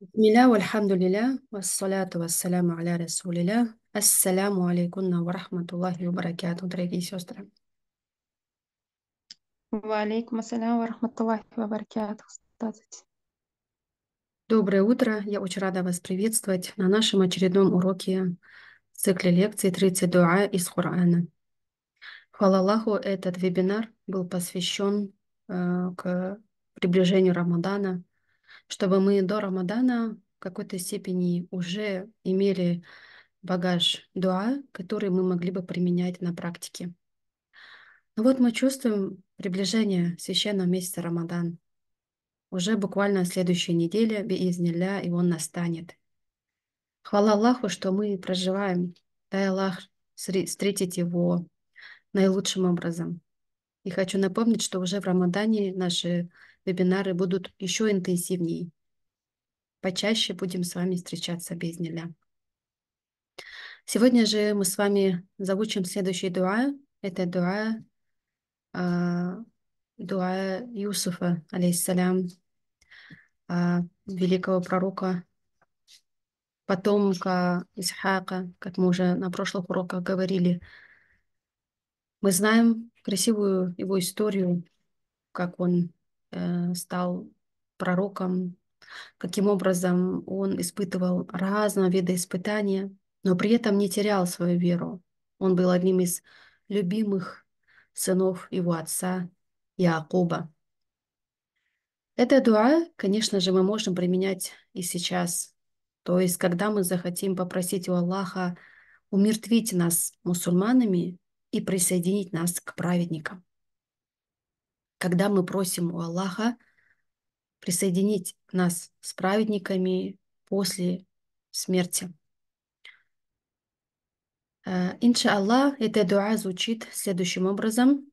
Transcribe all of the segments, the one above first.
Бисмилля, вальхамдулилля, вассаляту вассаляму аля расулилля, ассаляму алейкунна ва рахматуллахи ва баракату, дорогие сестры. Ва алейкум ассаляму ва рахматуллахи ва баракату. Доброе утро, я очень рада вас приветствовать на нашем очередном уроке цикле лекций 30 дуа из Корана. Хвала Аллаху, этот вебинар был посвящен э, к приближению Рамадана, чтобы мы до Рамадана в какой-то степени уже имели багаж дуа, который мы могли бы применять на практике. Но ну вот мы чувствуем приближение священного месяца Рамадан. Уже буквально следующей неделе, биизнилля, и он настанет. Хвала Аллаху, что мы проживаем, дай Аллах встретить его наилучшим образом. И хочу напомнить, что уже в Рамадане наши вебинары будут еще интенсивнее. Почаще будем с вами встречаться без неля. Сегодня же мы с вами заучим следующий дуа. Это дуа, э, дуа Юсуфа, алейхиссалям э, великого пророка, потомка Исхака, как мы уже на прошлых уроках говорили. Мы знаем, красивую его историю, как он э, стал пророком, каким образом он испытывал разного вида испытания, но при этом не терял свою веру. Он был одним из любимых сынов его отца Иакуба. Это дуа, конечно же, мы можем применять и сейчас. То есть, когда мы захотим попросить у Аллаха умертвить нас мусульманами, и присоединить нас к праведникам. Когда мы просим у Аллаха присоединить нас с праведниками после смерти. Э, Аллах эта дуа звучит следующим образом.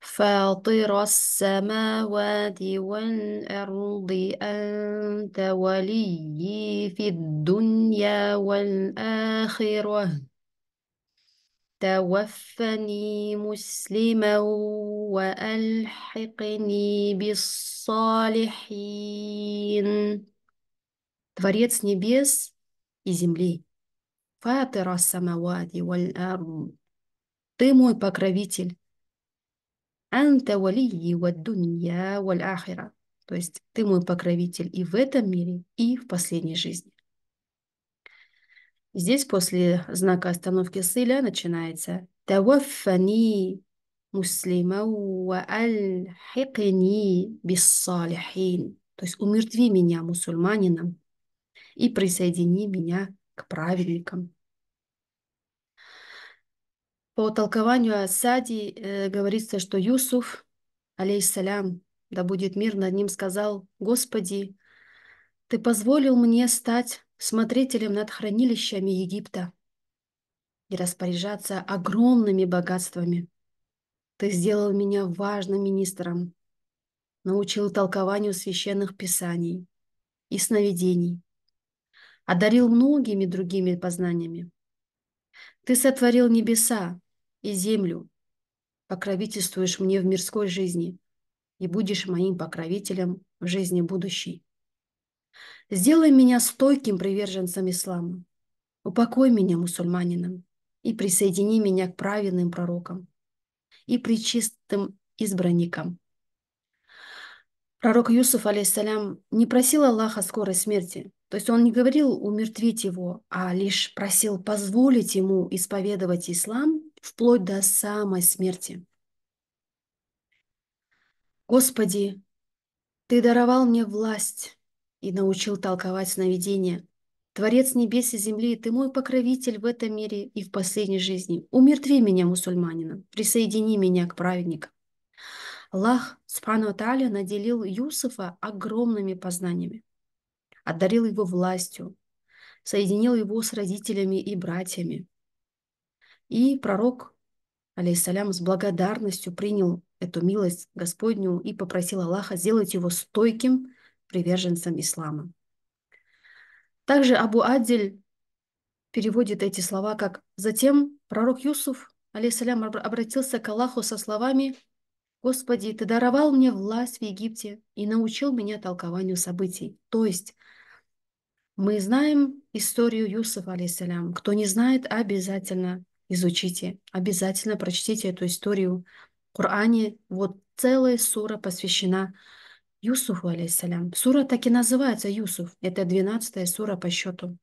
فاطر السماوات والأرض أنت ولي في الدنيا والآخرة توفني مسلما وألحقني بالصالحين Творец небес и земли. Фатера самавати валь Ты мой покровитель. Анта валии ваддунья валь ахира. То есть ты мой покровитель и в этом мире, и в последней жизни. Здесь после знака остановки сыля начинается «Таваффани муслима ва аль-хикни биссалихин». То есть «Умертви меня, мусульманином, и присоедини меня к праведникам». По толкованию Асади э, говорится, что Юсуф, алейсалям, да будет мир над ним, сказал «Господи, Ты позволил мне стать смотрителем над хранилищами Египта и распоряжаться огромными богатствами. Ты сделал меня важным министром, научил толкованию священных писаний и сновидений, одарил многими другими познаниями. Ты сотворил небеса и землю, покровительствуешь мне в мирской жизни и будешь моим покровителем в жизни будущей. Сделай меня стойким приверженцем ислама. Упокой меня мусульманином и присоедини меня к праведным пророкам и причистым избранникам. Пророк Юсуф, алейсалям, не просил Аллаха скорой смерти. То есть он не говорил умертвить его, а лишь просил позволить ему исповедовать ислам вплоть до самой смерти. Господи, Ты даровал мне власть и научил толковать сновидения. Творец небес и земли, ты мой покровитель в этом мире и в последней жизни. Умертви меня, мусульманина, присоедини меня к праведникам. Аллах Субхану наделил Юсуфа огромными познаниями, одарил его властью, соединил его с родителями и братьями. И пророк, алейсалям, с благодарностью принял эту милость Господню и попросил Аллаха сделать его стойким приверженцам ислама. Также Абу Адель переводит эти слова как «Затем пророк Юсуф, алейсалям, обратился к Аллаху со словами «Господи, ты даровал мне власть в Египте и научил меня толкованию событий». То есть мы знаем историю Юсуфа, алейсалям. Кто не знает, обязательно изучите, обязательно прочтите эту историю. В Коране вот целая сура посвящена Юсуфу, алейсалям. Сура так и называется Юсуф. Это 12 сура по счету.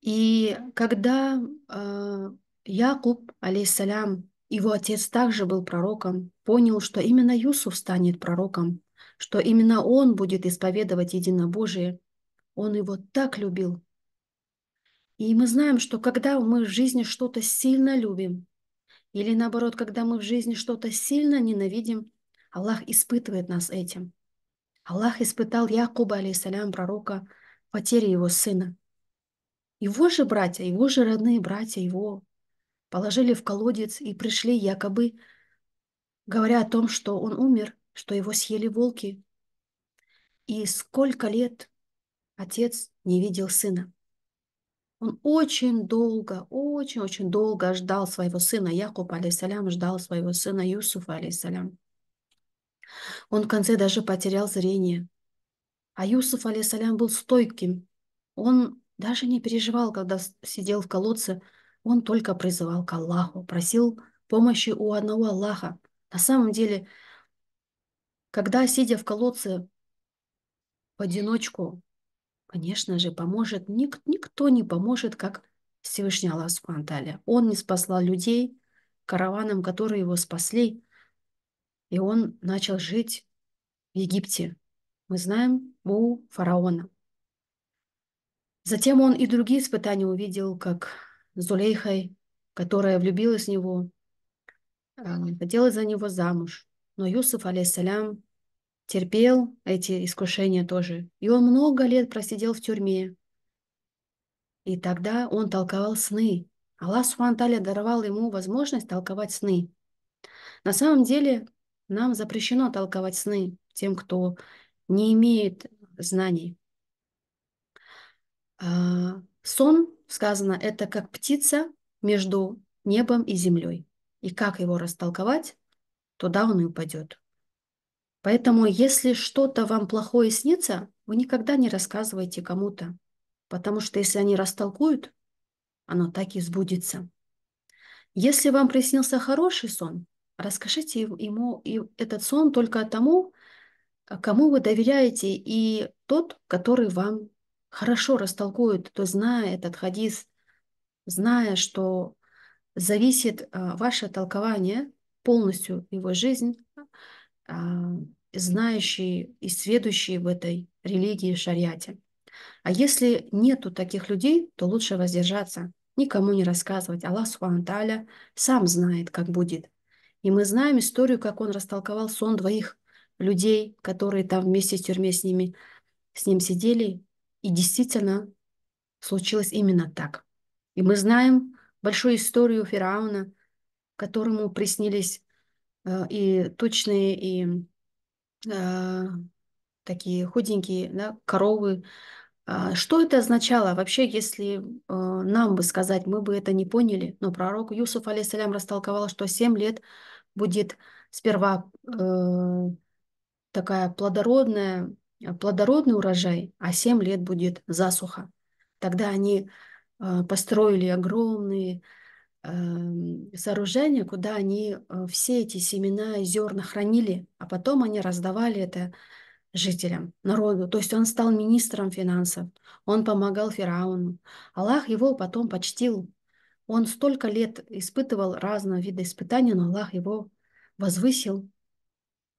И когда э, Якуб, алейсалям, его отец также был пророком, понял, что именно Юсуф станет пророком, что именно он будет исповедовать единобожие. Он его так любил. И мы знаем, что когда мы в жизни что-то сильно любим, или наоборот, когда мы в жизни что-то сильно ненавидим, Аллах испытывает нас этим. Аллах испытал Якуба, алейсалям, пророка, потери его сына. Его же братья, его же родные братья его положили в колодец и пришли якобы, говоря о том, что он умер, что его съели волки. И сколько лет отец не видел сына. Он очень долго, очень-очень долго ждал своего сына. Якуб, алейсалям, ждал своего сына Юсуфа, алейсалям. Он в конце даже потерял зрение. А Юсуф, алейсалям, был стойким. Он даже не переживал, когда сидел в колодце. Он только призывал к Аллаху, просил помощи у одного Аллаха. На самом деле, когда, сидя в колодце в одиночку, конечно же, поможет, ник никто не поможет, как Всевышний Аллах Субханталя. Он не спасла людей, караванам, которые его спасли, и он начал жить в Египте. Мы знаем у фараона. Затем он и другие испытания увидел, как Зулейхой, которая влюбилась в него, а, хотела за него замуж. Но Юсуф, алейсалям, терпел эти искушения тоже. И он много лет просидел в тюрьме. И тогда он толковал сны. Аллах Субхану даровал ему возможность толковать сны. На самом деле, нам запрещено толковать сны тем, кто не имеет знаний. А, сон, сказано, это как птица между небом и землей. И как его растолковать, туда он и упадет. Поэтому, если что-то вам плохое снится, вы никогда не рассказывайте кому-то, потому что если они растолкуют, оно так и сбудется. Если вам приснился хороший сон, Расскажите ему и этот сон только тому, кому вы доверяете, и тот, который вам хорошо растолкует, то зная этот хадис, зная, что зависит а, ваше толкование, полностью его жизнь, а, знающий и следующий в этой религии шариате. А если нету таких людей, то лучше воздержаться, никому не рассказывать. Аллах Субхану сам знает, как будет – и мы знаем историю, как он растолковал сон двоих людей, которые там вместе в тюрьме с ними, с ним сидели. И действительно случилось именно так. И мы знаем большую историю фараона, которому приснились э, и точные и э, такие худенькие да, коровы. А что это означало? Вообще, если э, нам бы сказать, мы бы это не поняли, но пророк Юсуф, алейсалям, растолковал, что 7 лет – будет сперва э, такая плодородная, э, плодородный урожай, а 7 лет будет засуха. Тогда они э, построили огромные э, сооружения, куда они э, все эти семена и зерна хранили, а потом они раздавали это жителям, народу. То есть он стал министром финансов, он помогал фараону. Аллах его потом почтил он столько лет испытывал разного вида испытаний, но Аллах его возвысил.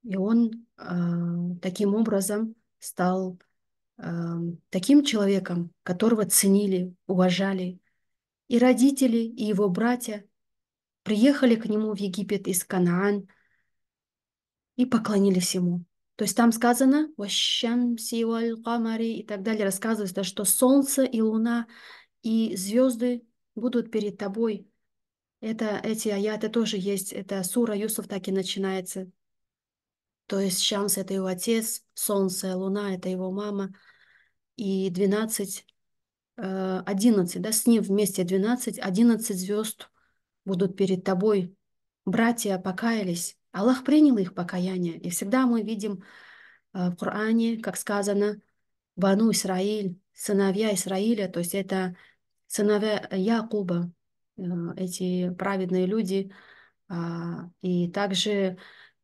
И он э, таким образом стал э, таким человеком, которого ценили, уважали. И родители, и его братья приехали к нему в Египет из Канаан и поклонились ему. То есть там сказано «Ващамси валь и так далее. Рассказывается, что солнце и луна и звезды будут перед тобой. Это, эти аяты тоже есть. Это сура Юсуф так и начинается. То есть Шамс — это его отец, Солнце, Луна — это его мама. И 12, 11, э, да, с ним вместе 12, 11 звезд будут перед тобой. Братья покаялись. Аллах принял их покаяние. И всегда мы видим э, в Коране, как сказано, Бану Исраиль, сыновья Израиля, то есть это сыновья э, Якуба, э, эти праведные люди, а, и также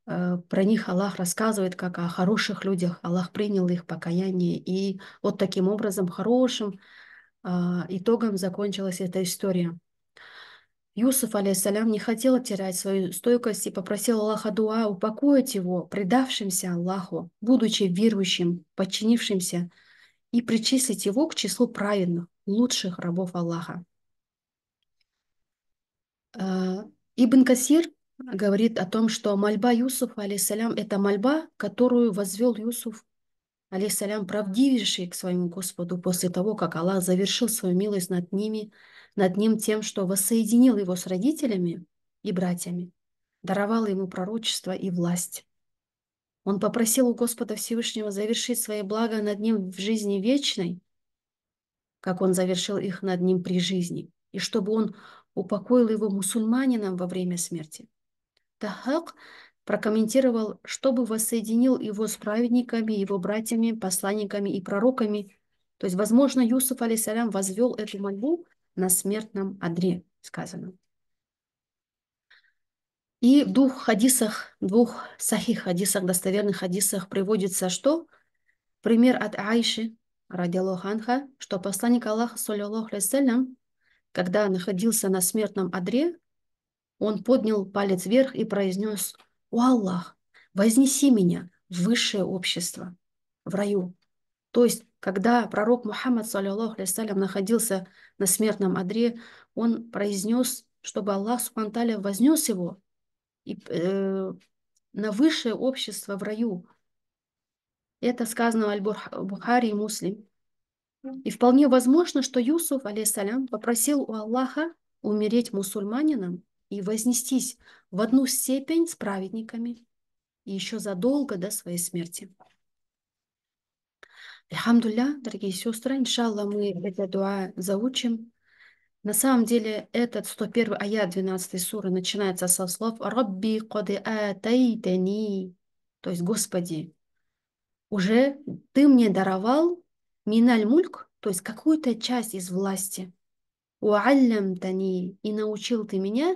э, про них Аллах рассказывает как о хороших людях. Аллах принял их покаяние. И вот таким образом хорошим а, итогом закончилась эта история. Юсуф, алейсалям, не хотел терять свою стойкость и попросил Аллаха Дуа упокоить его, предавшимся Аллаху, будучи верующим, подчинившимся, и причислить его к числу праведных лучших рабов Аллаха. Э, Ибн Касир говорит о том, что мольба Юсуфа, алейсалям, это мольба, которую возвел Юсуф, алейсалям, правдивейший к своему Господу после того, как Аллах завершил свою милость над ними, над ним тем, что воссоединил его с родителями и братьями, даровал ему пророчество и власть. Он попросил у Господа Всевышнего завершить свои блага над ним в жизни вечной как он завершил их над ним при жизни, и чтобы он упокоил его мусульманином во время смерти. Тахак прокомментировал, чтобы воссоединил его с праведниками, его братьями, посланниками и пророками. То есть, возможно, Юсуф, алейсалям, возвел эту мольбу на смертном одре, сказано. И в двух хадисах, двух сахих хадисах, достоверных хадисах приводится что? Пример от Аиши, Ради анха, что посланник Аллаха, саллиллаху алейсалям, когда находился на смертном одре, он поднял палец вверх и произнес «О Аллах, вознеси меня в высшее общество, в раю». То есть, когда пророк Мухаммад, саллиллаху алейсалям, находился на смертном одре, он произнес, чтобы Аллах, субханталя, вознес его и, э, на высшее общество в раю. Это сказано в Аль-Бухари и Муслим. И вполне возможно, что Юсуф, алейсалям, попросил у Аллаха умереть мусульманином и вознестись в одну степень с праведниками и еще задолго до своей смерти. Альхамдулля, дорогие сестры, иншалла, мы это дуа заучим. На самом деле, этот 101 аят 12 суры начинается со слов «Рабби коды атайтани», то есть «Господи, уже ты мне даровал миналь мульк, то есть какую-то часть из власти. Уаллям тани, и научил ты меня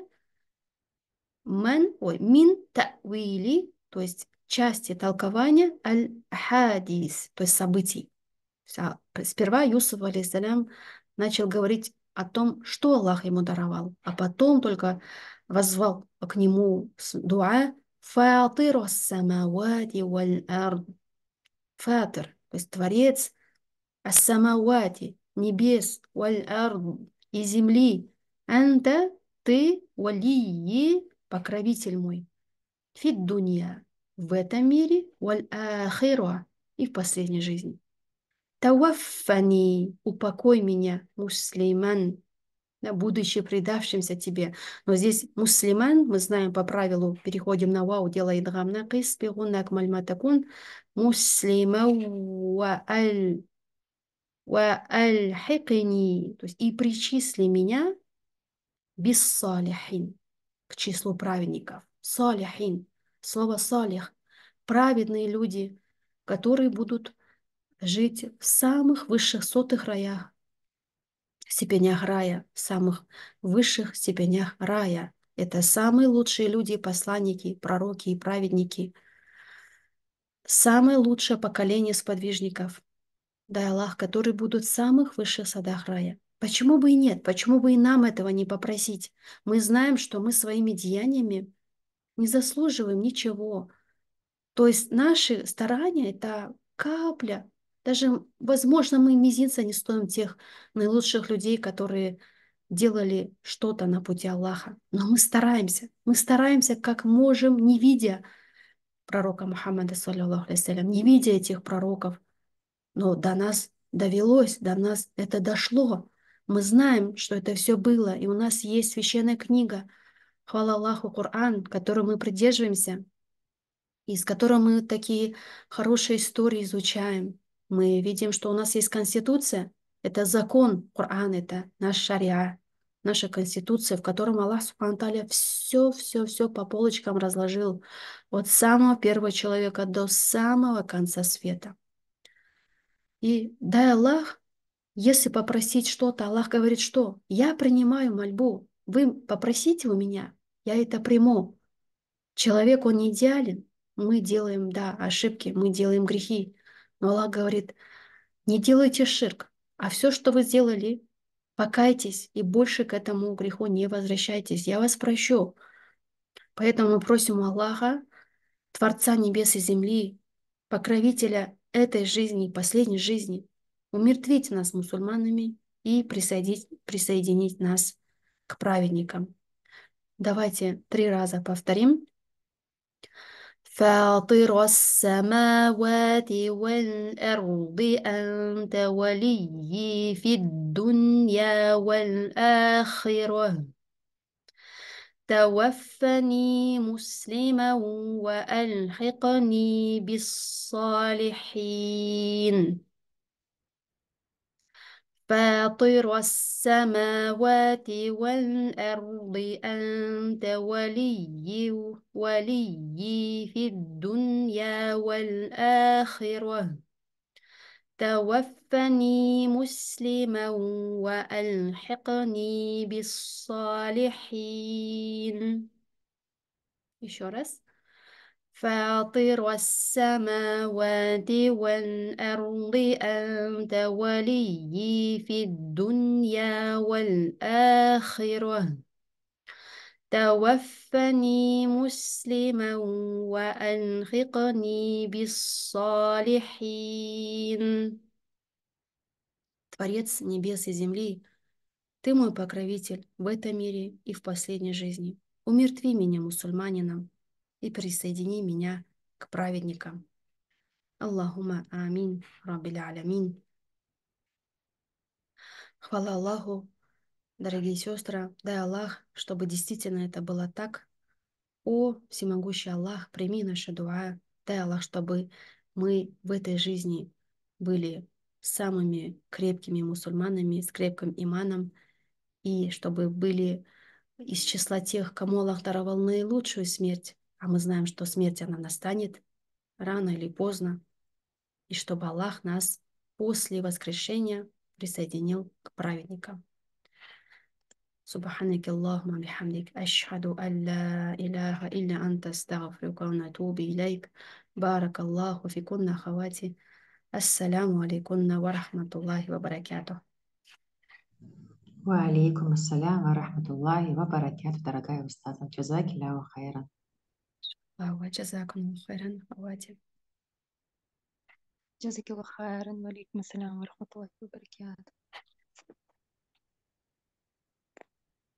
мен, ой, мин тауили, то есть части толкования аль-хадис, то есть событий. Сперва Юсуф, алейсалям, начал говорить о том, что Аллах ему даровал, а потом только возвал к нему дуа «Фатиру самавати валь ард» Фатер, то есть Творец Ассамавати, небес, валь и земли. Анта, ты, валии, покровитель мой. Фид дунья, в этом мире, валь ахира, и в последней жизни. Тауафани, упокой меня, муслиман, будучи предавшимся тебе. Но здесь муслиман, мы знаем по правилу, переходим на вау, делай драмна кис, пирунак мальматакун, مسلما وأل то есть и причисли меня биссалихин к числу праведников. Салихин. Слово салих. Праведные люди, которые будут жить в самых высших сотых раях, степенях рая, в самых высших степенях рая. Это самые лучшие люди, посланники, пророки и праведники – самое лучшее поколение сподвижников, да Аллах, которые будут в самых высших садах рая. Почему бы и нет? Почему бы и нам этого не попросить? Мы знаем, что мы своими деяниями не заслуживаем ничего. То есть наши старания – это капля. Даже, возможно, мы мизинца не стоим тех наилучших людей, которые делали что-то на пути Аллаха. Но мы стараемся. Мы стараемся, как можем, не видя – пророка Мухаммада, саллиллаху алейсалям, не видя этих пророков. Но до нас довелось, до нас это дошло. Мы знаем, что это все было, и у нас есть священная книга, хвала Аллаху, Коран, которую мы придерживаемся, из которого мы такие хорошие истории изучаем. Мы видим, что у нас есть конституция, это закон Коран, это наш шария, наша Конституция, в котором Аллах Субханталя все-все-все по полочкам разложил от самого первого человека до самого конца света. И дай Аллах, если попросить что-то, Аллах говорит, что я принимаю мольбу, вы попросите у меня, я это приму. Человек, он не идеален, мы делаем, да, ошибки, мы делаем грехи. Но Аллах говорит, не делайте ширк, а все, что вы сделали, Покайтесь и больше к этому греху не возвращайтесь. Я вас прощу. Поэтому мы просим Аллаха, Творца небес и земли, покровителя этой жизни и последней жизни, умертвить нас мусульманами и присоединить, присоединить нас к праведникам. Давайте три раза повторим. فاطر السماوات والأرض أنت وليي في الدنيا والآخرة توفني مسلما وألحقني بالصالحين فاطر السماوات والأرض أنت ولي ولي في الدنيا والآخرة توفني مسلما وألحقني بالصالحين فاطر السماوات والأرض أنت وليي في الدنيا والآخرة توفني مسلما وألحقني بالصالحين Творец небес и земли, Ты мой покровитель в этом мире и в последней жизни. Умертви меня мусульманином, и присоедини меня к праведникам. Аллахума амин, рабиль алямин. Хвала Аллаху, дорогие сестры, дай Аллах, чтобы действительно это было так. О, всемогущий Аллах, прими наши дуа, дай Аллах, чтобы мы в этой жизни были самыми крепкими мусульманами, с крепким иманом, и чтобы были из числа тех, кому Аллах даровал наилучшую смерть, а мы знаем, что смерть, она настанет рано или поздно, и чтобы Аллах нас после воскрешения присоединил к праведникам. سبحانك اللهم بحمدك أشهد أن لا إله إلا أنت استغفرك ونتوب إليك بارك الله فيكن خواتي السلام عليكم ورحمة الله وبركاته وعليكم السلام ورحمة الله وبركاته дорогая устаза جزاك الله خيرا وجزاكم الله خيرا خواتي جزاك الله خيرا وعليكم السلام ورحمة الله وبركاته